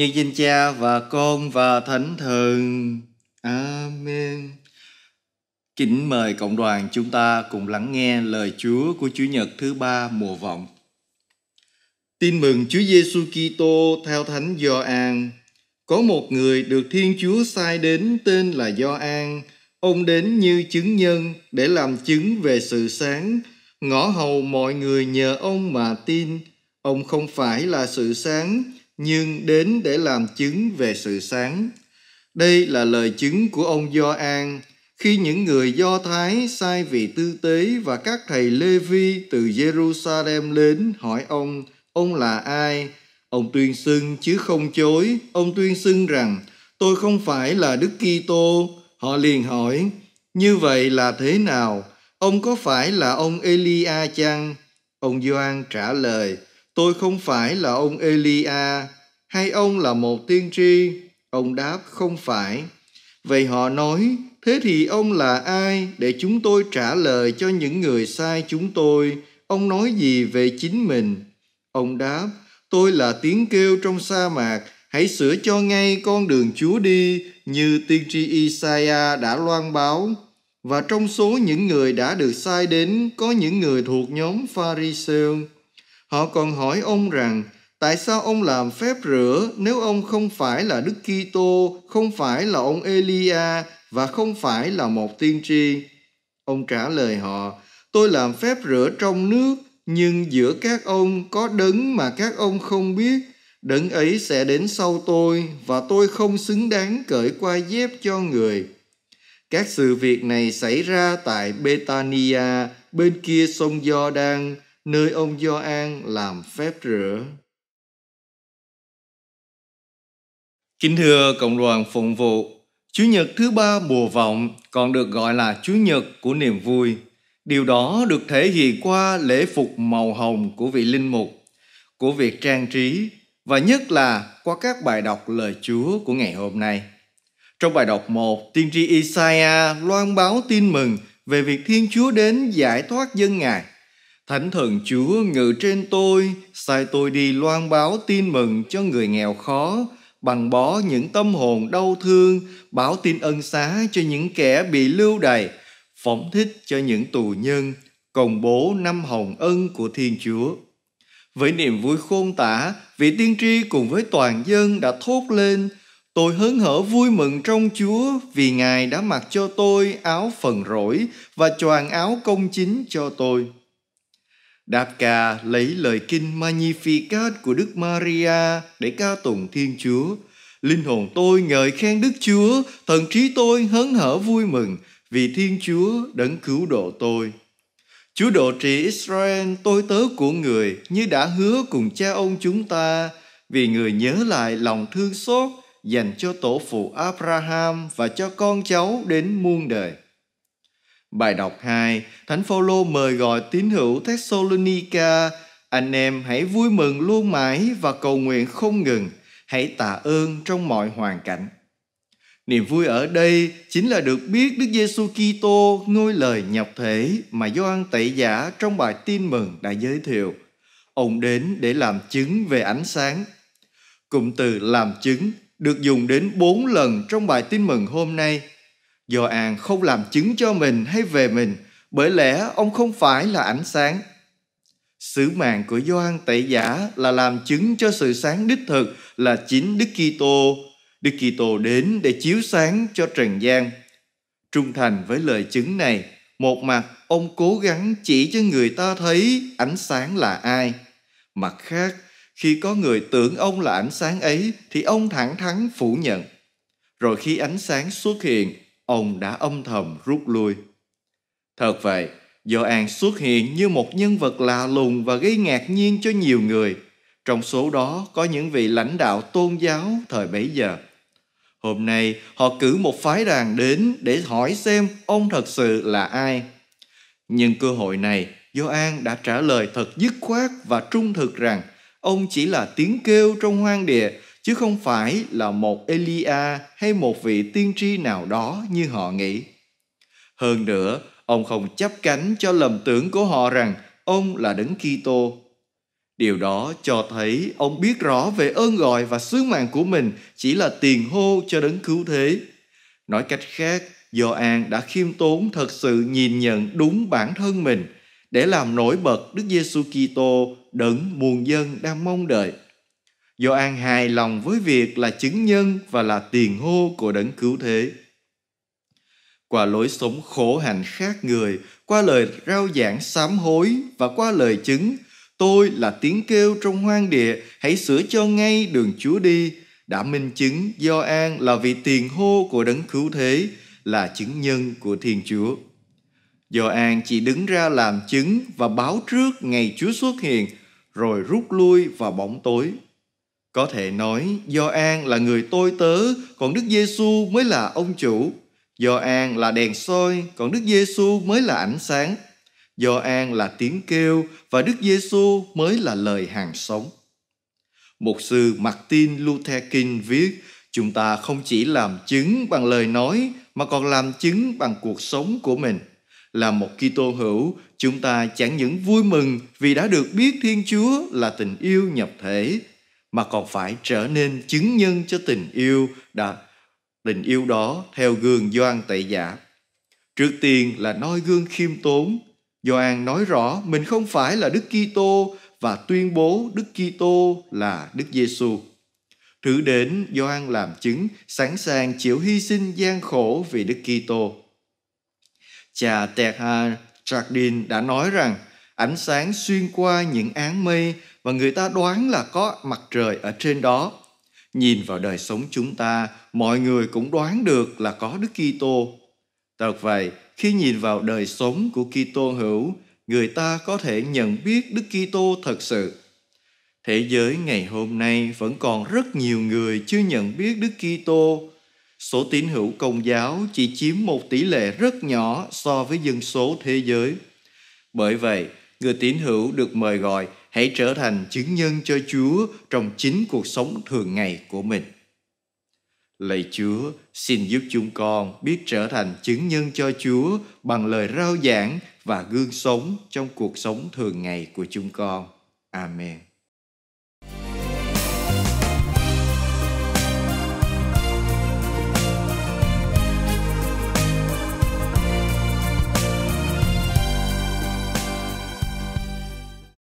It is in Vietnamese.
như Vinh Cha và Con và Thánh Thần. Amen. Kính mời cộng đoàn chúng ta cùng lắng nghe lời Chúa của Chủ nhật thứ ba mùa vọng. Tin mừng Chúa Giêsu Kitô theo Thánh Gioan. Có một người được Thiên Chúa sai đến tên là Gioan. Ông đến như chứng nhân để làm chứng về sự sáng. Ngõ hầu mọi người nhờ ông mà tin. Ông không phải là sự sáng, nhưng đến để làm chứng về sự sáng. Đây là lời chứng của ông Gioan khi những người Do Thái sai vị tư tế và các thầy Lê Vi từ Jerusalem đến hỏi ông, ông là ai? Ông tuyên xưng chứ không chối, ông tuyên xưng rằng tôi không phải là Đức Kitô. Họ liền hỏi, như vậy là thế nào? Ông có phải là ông Elia chăng? Ông Gioan trả lời, tôi không phải là ông Elia hay ông là một tiên tri? Ông đáp không phải. Vậy họ nói, thế thì ông là ai để chúng tôi trả lời cho những người sai chúng tôi? Ông nói gì về chính mình? Ông đáp, tôi là tiếng kêu trong sa mạc, hãy sửa cho ngay con đường Chúa đi như tiên tri Isaiah đã loan báo. Và trong số những người đã được sai đến có những người thuộc nhóm Pharisee Họ còn hỏi ông rằng, tại sao ông làm phép rửa nếu ông không phải là Đức Kitô, không phải là ông Elia và không phải là một tiên tri? Ông trả lời họ, tôi làm phép rửa trong nước, nhưng giữa các ông có đấng mà các ông không biết, đấng ấy sẽ đến sau tôi và tôi không xứng đáng cởi qua dép cho người. Các sự việc này xảy ra tại Betania, bên kia sông gio đang nơi ông Gioan làm phép rửa. Kính thưa Cộng đoàn Phụng vụ, Chủ nhật thứ ba mùa vọng còn được gọi là Chủ nhật của niềm vui. Điều đó được thể hiện qua lễ phục màu hồng của vị linh mục, của việc trang trí và nhất là qua các bài đọc lời Chúa của ngày hôm nay. Trong bài đọc 1, tiên tri Isaiah loan báo tin mừng về việc Thiên Chúa đến giải thoát dân Ngài – Thánh thần Chúa ngự trên tôi, sai tôi đi loan báo tin mừng cho người nghèo khó, bằng bó những tâm hồn đau thương, báo tin ân xá cho những kẻ bị lưu đày, phóng thích cho những tù nhân, công bố năm hồng ân của Thiên Chúa. Với niềm vui khôn tả, vị tiên tri cùng với toàn dân đã thốt lên, Tôi hớn hở vui mừng trong Chúa vì Ngài đã mặc cho tôi áo phần rỗi và choàng áo công chính cho tôi ca lấy lời kinh Magnificat của Đức Maria để ca tụng Thiên Chúa. Linh hồn tôi ngợi khen Đức Chúa, thần trí tôi hớn hở vui mừng vì Thiên Chúa đấng cứu độ tôi. Chúa độ trị Israel tôi tớ của người như đã hứa cùng cha ông chúng ta vì người nhớ lại lòng thương xót dành cho tổ phụ Abraham và cho con cháu đến muôn đời. Bài đọc 2, Thánh Phaolô mời gọi tín hữu Thessalonica, anh em hãy vui mừng luôn mãi và cầu nguyện không ngừng, hãy tạ ơn trong mọi hoàn cảnh. Niềm vui ở đây chính là được biết Đức Giêsu Kitô ngôi lời nhập thể mà Gioan Tẩy giả trong bài Tin mừng đã giới thiệu. Ông đến để làm chứng về ánh sáng. Cụm từ làm chứng được dùng đến 4 lần trong bài Tin mừng hôm nay – Do an không làm chứng cho mình hay về mình, bởi lẽ ông không phải là ánh sáng. Sứ mạng của Gioan Tẩy giả là làm chứng cho sự sáng đích thực là chính Đức Kitô. Đức Kitô đến để chiếu sáng cho trần gian. Trung thành với lời chứng này, một mặt ông cố gắng chỉ cho người ta thấy ánh sáng là ai. Mặt khác, khi có người tưởng ông là ánh sáng ấy thì ông thẳng thắn phủ nhận. Rồi khi ánh sáng xuất hiện ông đã âm thầm rút lui. Thật vậy, Gioan xuất hiện như một nhân vật lạ lùng và gây ngạc nhiên cho nhiều người. Trong số đó có những vị lãnh đạo tôn giáo thời bấy giờ. Hôm nay họ cử một phái đoàn đến để hỏi xem ông thật sự là ai. Nhưng cơ hội này, Gioan đã trả lời thật dứt khoát và trung thực rằng ông chỉ là tiếng kêu trong hoang địa chứ không phải là một Elia hay một vị tiên tri nào đó như họ nghĩ. Hơn nữa, ông không chấp cánh cho lầm tưởng của họ rằng ông là đấng Kitô. Điều đó cho thấy ông biết rõ về ơn gọi và sứ mạng của mình chỉ là tiền hô cho đấng cứu thế. Nói cách khác, Gioan đã khiêm tốn thật sự nhìn nhận đúng bản thân mình để làm nổi bật Đức Giêsu Kitô đấng muôn dân đang mong đợi do an hài lòng với việc là chứng nhân và là tiền hô của đấng cứu thế. Qua lối sống khổ hạnh khác người, qua lời rao giảng sám hối và qua lời chứng, tôi là tiếng kêu trong hoang địa, hãy sửa cho ngay đường Chúa đi, đã minh chứng do an là vị tiền hô của đấng cứu thế, là chứng nhân của Thiên Chúa. Do an chỉ đứng ra làm chứng và báo trước ngày Chúa xuất hiện, rồi rút lui vào bóng tối có thể nói, do an là người tôi tớ, còn Đức Giêsu mới là ông chủ. do an là đèn soi, còn Đức Giêsu mới là ánh sáng. do an là tiếng kêu và Đức Giêsu mới là lời hàng sống. Mục sư Martin Luther King viết, chúng ta không chỉ làm chứng bằng lời nói mà còn làm chứng bằng cuộc sống của mình. Là một Kitô hữu, chúng ta chẳng những vui mừng vì đã được biết Thiên Chúa là tình yêu nhập thể mà còn phải trở nên chứng nhân cho tình yêu đã tình yêu đó theo gương Doan tẩy giả. Trước tiên là noi gương khiêm tốn. Doan nói rõ mình không phải là Đức Kitô và tuyên bố Đức Kitô là Đức Giêsu. Thứ đến Doan làm chứng sẵn sàng chịu hy sinh gian khổ vì Đức Kitô. Cha Terha Jardin đã nói rằng ánh sáng xuyên qua những áng mây và người ta đoán là có mặt trời ở trên đó. Nhìn vào đời sống chúng ta, mọi người cũng đoán được là có Đức Kitô. Thật vậy, khi nhìn vào đời sống của Kitô hữu, người ta có thể nhận biết Đức Kitô thật sự. Thế giới ngày hôm nay vẫn còn rất nhiều người chưa nhận biết Đức Kitô. Số tín hữu công giáo chỉ chiếm một tỷ lệ rất nhỏ so với dân số thế giới. Bởi vậy, người tín hữu được mời gọi hãy trở thành chứng nhân cho Chúa trong chính cuộc sống thường ngày của mình. Lạy Chúa, xin giúp chúng con biết trở thành chứng nhân cho Chúa bằng lời rao giảng và gương sống trong cuộc sống thường ngày của chúng con. Amen.